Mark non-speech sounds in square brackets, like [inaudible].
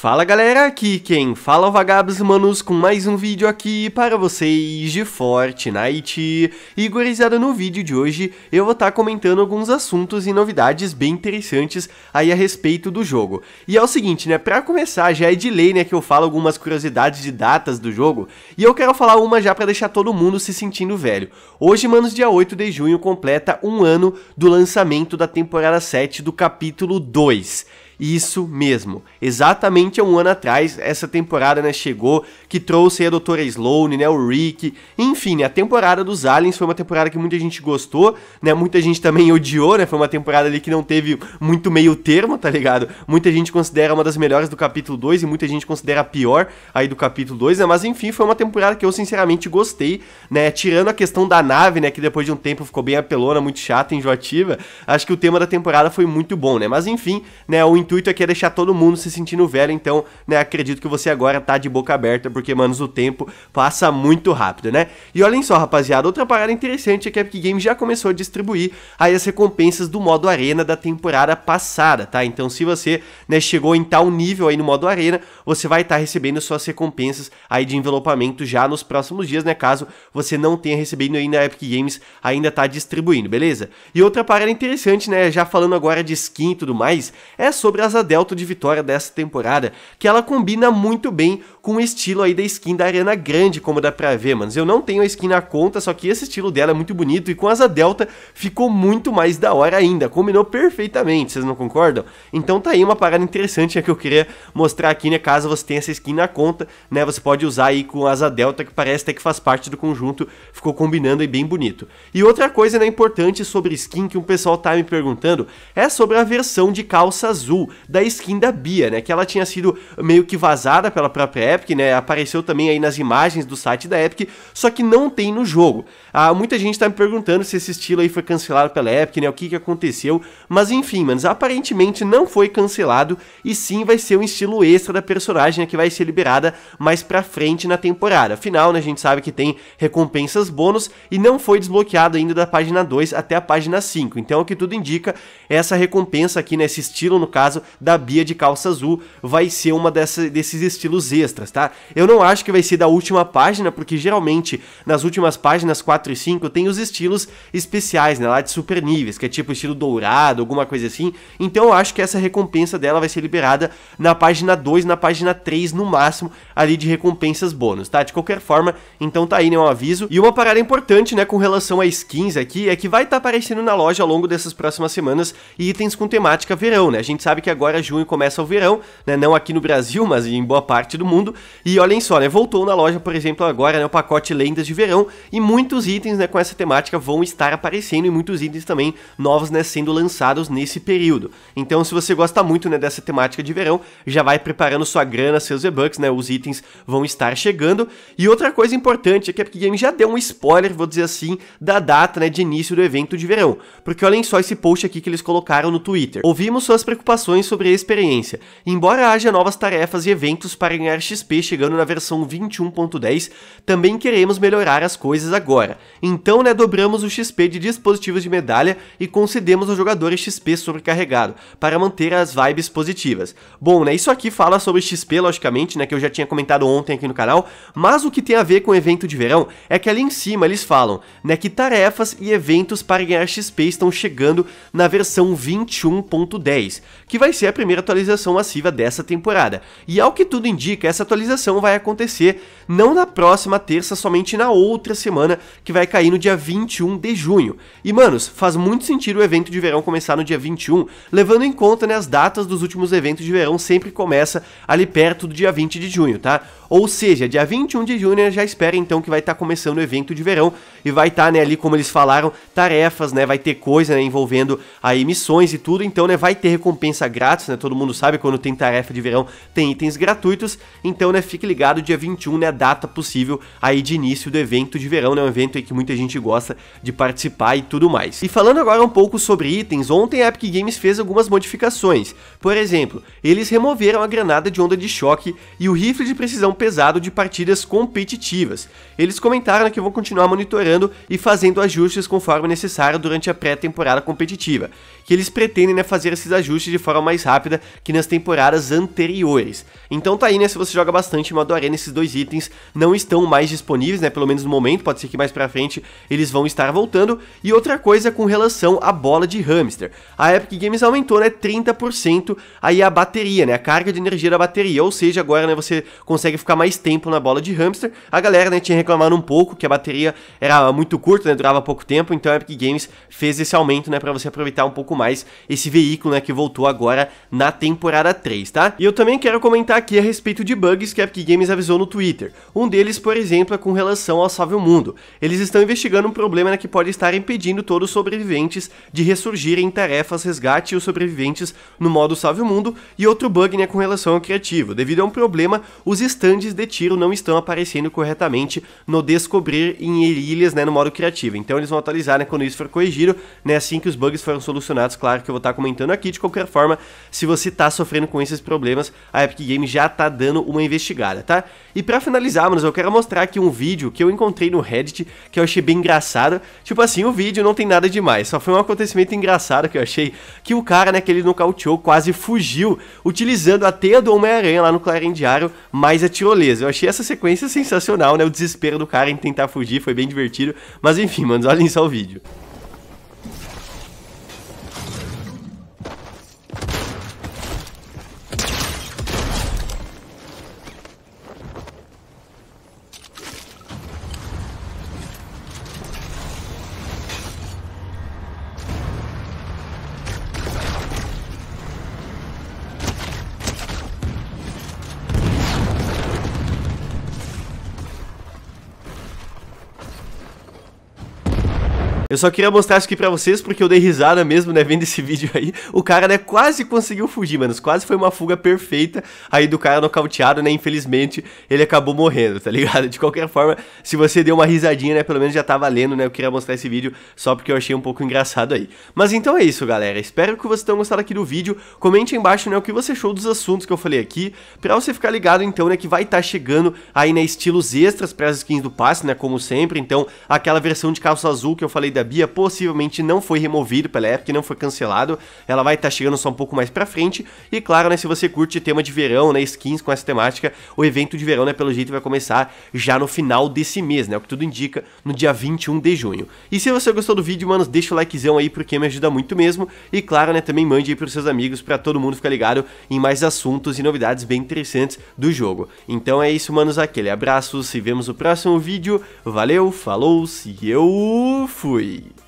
Fala galera, aqui quem fala é o Vagabos Manos com mais um vídeo aqui para vocês de Fortnite. E gurizada, no vídeo de hoje eu vou estar tá comentando alguns assuntos e novidades bem interessantes aí a respeito do jogo. E é o seguinte, né, pra começar já é de lei, né, que eu falo algumas curiosidades de datas do jogo. E eu quero falar uma já para deixar todo mundo se sentindo velho. Hoje, manos, dia 8 de junho completa um ano do lançamento da temporada 7 do capítulo 2. Isso mesmo. Exatamente há um ano atrás, essa temporada né, chegou, que trouxe a Doutora Sloane, né, o Rick. Enfim, né, a temporada dos Aliens foi uma temporada que muita gente gostou, né? Muita gente também odiou, né? Foi uma temporada ali que não teve muito meio termo, tá ligado? Muita gente considera uma das melhores do capítulo 2 e muita gente considera a pior aí do capítulo 2, né? Mas enfim, foi uma temporada que eu sinceramente gostei, né? Tirando a questão da nave, né, que depois de um tempo ficou bem apelona, muito chata, enjoativa, acho que o tema da temporada foi muito bom, né? Mas enfim, né, o intuito aqui é deixar todo mundo se sentindo velho, então, né, acredito que você agora tá de boca aberta, porque, manos, o tempo passa muito rápido, né? E olhem só, rapaziada, outra parada interessante é que a Epic Games já começou a distribuir aí as recompensas do modo arena da temporada passada, tá? Então, se você, né, chegou em tal nível aí no modo arena, você vai estar tá recebendo suas recompensas aí de envelopamento já nos próximos dias, né, caso você não tenha recebido aí na Epic Games, ainda tá distribuindo, beleza? E outra parada interessante, né, já falando agora de skin e tudo mais, é sobre sobre as Delta de Vitória dessa temporada, que ela combina muito bem com o estilo aí da skin da Arena Grande, como dá pra ver, mano. Eu não tenho a skin na conta, só que esse estilo dela é muito bonito e com asa delta ficou muito mais da hora ainda. Combinou perfeitamente, vocês não concordam? Então tá aí uma parada interessante que eu queria mostrar aqui, né? Caso você tenha essa skin na conta, né? Você pode usar aí com asa delta, que parece até que faz parte do conjunto. Ficou combinando e bem bonito. E outra coisa né, importante sobre skin que um pessoal tá me perguntando é sobre a versão de calça azul da skin da Bia, né? Que ela tinha sido meio que vazada pela própria Epic, né? Apareceu também aí nas imagens do site da Epic, só que não tem no jogo. Ah, muita gente tá me perguntando se esse estilo aí foi cancelado pela Epic, né? O que que aconteceu? Mas enfim, manos, aparentemente não foi cancelado e sim vai ser um estilo extra da personagem né? que vai ser liberada mais pra frente na temporada. Afinal, né, a gente sabe que tem recompensas bônus e não foi desbloqueado ainda da página 2 até a página 5. Então, o que tudo indica, essa recompensa aqui, nesse né, estilo no caso, caso da Bia de calça azul, vai ser uma dessa, desses estilos extras, tá? Eu não acho que vai ser da última página, porque geralmente nas últimas páginas 4 e 5 tem os estilos especiais, né? Lá de super níveis, que é tipo estilo dourado, alguma coisa assim. Então eu acho que essa recompensa dela vai ser liberada na página 2, na página 3 no máximo, ali de recompensas bônus, tá? De qualquer forma, então tá aí, né? Um aviso. E uma parada importante, né, com relação a skins aqui, é que vai estar tá aparecendo na loja ao longo dessas próximas semanas itens com temática verão, né? A gente sabe que que agora junho começa o verão, né? Não aqui no Brasil, mas em boa parte do mundo. E olhem só, né? Voltou na loja, por exemplo, agora né, o pacote Lendas de Verão e muitos itens né, com essa temática vão estar aparecendo e muitos itens também novos né, sendo lançados nesse período. Então, se você gosta muito né, dessa temática de verão, já vai preparando sua grana, seus e-bucks, né? Os itens vão estar chegando. E outra coisa importante é que a Epic Games já deu um spoiler, vou dizer assim, da data né, de início do evento de verão. Porque olhem só esse post aqui que eles colocaram no Twitter. Ouvimos suas preocupações informações sobre a experiência, embora haja novas tarefas e eventos para ganhar XP chegando na versão 21.10, também queremos melhorar as coisas agora. Então, né, dobramos o XP de dispositivos de medalha e concedemos aos jogadores XP sobrecarregado, para manter as vibes positivas. Bom, né, isso aqui fala sobre XP, logicamente, né, que eu já tinha comentado ontem aqui no canal, mas o que tem a ver com o evento de verão é que ali em cima eles falam, né, que tarefas e eventos para ganhar XP estão chegando na versão 21.10, que vai ser a primeira atualização massiva dessa temporada. E ao que tudo indica, essa atualização vai acontecer não na próxima terça, somente na outra semana, que vai cair no dia 21 de junho. E manos, faz muito sentido o evento de verão começar no dia 21, levando em conta né, as datas dos últimos eventos de verão sempre começa ali perto do dia 20 de junho, tá? Ou seja, dia 21 de junho né, já espera então que vai estar tá começando o evento de verão e vai estar, tá, né, ali como eles falaram, tarefas, né, vai ter coisa, né, envolvendo aí missões e tudo, então, né, vai ter recompensa grátis, né? Todo mundo sabe quando tem tarefa de verão tem itens gratuitos. Então, né, fique ligado, dia 21, né, a data possível aí de início do evento de verão, né? Um evento que muita gente gosta de participar e tudo mais. E falando agora um pouco sobre itens, ontem a Epic Games fez algumas modificações. Por exemplo, eles removeram a granada de onda de choque e o rifle de precisão pesado de partidas competitivas. Eles comentaram que vão continuar monitorando e fazendo ajustes conforme necessário durante a pré-temporada competitiva, que eles pretendem né, fazer esses ajustes de forma forma mais rápida que nas temporadas anteriores. Então tá aí, né, se você joga bastante modo arena, esses dois itens não estão mais disponíveis, né, pelo menos no momento, pode ser que mais pra frente eles vão estar voltando. E outra coisa com relação à bola de hamster, a Epic Games aumentou, né, 30% aí a bateria, né, a carga de energia da bateria, ou seja, agora, né, você consegue ficar mais tempo na bola de hamster. A galera, né, tinha reclamado um pouco que a bateria era muito curta, né, durava pouco tempo, então a Epic Games fez esse aumento, né, pra você aproveitar um pouco mais esse veículo, né, que voltou agora agora na temporada 3, tá? E eu também quero comentar aqui a respeito de bugs que a Epic Games avisou no Twitter. Um deles, por exemplo, é com relação ao Salve o Mundo. Eles estão investigando um problema que pode estar impedindo todos os sobreviventes de ressurgirem em tarefas resgate os sobreviventes no modo Salve o Mundo, e outro bug né, com relação ao criativo. Devido a um problema, os stands de tiro não estão aparecendo corretamente no descobrir em ilhas né, no modo criativo. Então eles vão atualizar né, quando isso for corrigido, né, assim que os bugs foram solucionados, claro que eu vou estar comentando aqui. De qualquer forma, se você tá sofrendo com esses problemas, a Epic Games já tá dando uma investigada, tá? E para finalizar, manos, eu quero mostrar aqui um vídeo que eu encontrei no Reddit, que eu achei bem engraçado. Tipo assim, o vídeo não tem nada demais, só foi um acontecimento engraçado que eu achei, que o cara, né, que ele nocauteou, quase fugiu, utilizando a teia do Homem-Aranha lá no Clarim Diário, mais a é tirolesa. Eu achei essa sequência sensacional, né, o desespero do cara em tentar fugir, foi bem divertido. Mas enfim, manos, olhem só o vídeo. Eu só queria mostrar isso aqui pra vocês, porque eu dei risada mesmo, né, vendo esse [laughs] vídeo aí. O cara, né, quase conseguiu fugir, mano. Quase foi uma fuga perfeita aí do cara nocauteado, né? Infelizmente, ele acabou morrendo, tá ligado? De qualquer forma, se você deu uma risadinha, né, pelo menos já tá valendo, né? Eu queria mostrar esse vídeo só porque eu achei um pouco engraçado aí. Mas então é isso, galera. Espero que vocês tenham gostado aqui do vídeo. Comente aí embaixo, né, o que você achou dos assuntos que eu falei aqui, pra você ficar ligado, então, né, que vai estar tá chegando aí, né, estilos extras pras skins do passe, né, como sempre. Então, aquela versão de calça azul que eu falei da Bia possivelmente não foi removido pela época, não foi cancelado. Ela vai estar tá chegando só um pouco mais pra frente. E claro, né, se você curte tema de verão, né, skins com essa temática, o evento de verão, né, pelo jeito vai começar já no final desse mês, né, o que tudo indica, no dia 21 de junho. E se você gostou do vídeo, manos, deixa o likezão aí porque me ajuda muito mesmo. E claro, né, também mande aí pros seus amigos para todo mundo ficar ligado em mais assuntos e novidades bem interessantes do jogo. Então é isso, manos, aquele abraço, se vemos no próximo vídeo. Valeu, falou, se eu fui! イ